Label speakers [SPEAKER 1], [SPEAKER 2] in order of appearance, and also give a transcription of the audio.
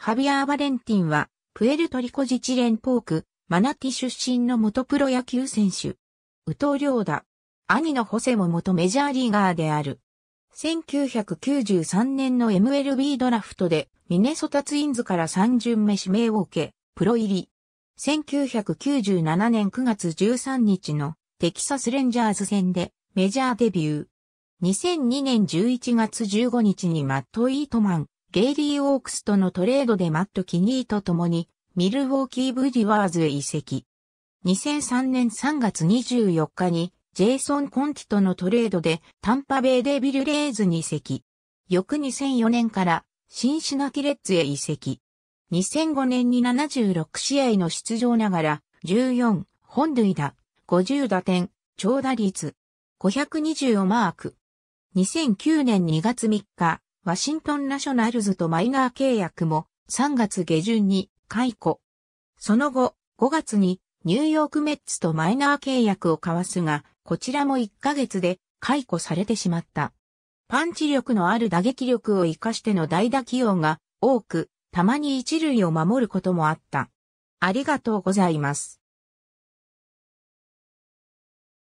[SPEAKER 1] ハビアー・バレンティンは、プエルトリコ自治連邦区、マナティ出身の元プロ野球選手。ウトウ・リョーダ。兄のホセも元メジャーリーガーである。1993年の MLB ドラフトで、ミネソタツインズから3巡目指名を受け、プロ入り。1997年9月13日のテキサスレンジャーズ戦でメジャーデビュー。2002年11月15日にマット・イートマン、ゲイリー・オークスとのトレードでマット・キニーと共に、ミルウォーキー・ブディワーズへ移籍。2003年3月24日に、ジェイソン・コンティとのトレードで、タンパベイ・デビル・レイズに移籍。翌2004年から、シンシナキレッツへ移籍。2005年に76試合の出場ながら、14、本塁打、50打点、長打率、520をマーク。2009年2月3日、ワシントンナショナルズとマイナー契約も3月下旬に解雇。その後、5月にニューヨークメッツとマイナー契約を交わすが、こちらも1ヶ月で解雇されてしまった。パンチ力のある打撃力を活かしての代打起用が多く、たまに一塁を守ることもあった。ありがとうございま
[SPEAKER 2] す。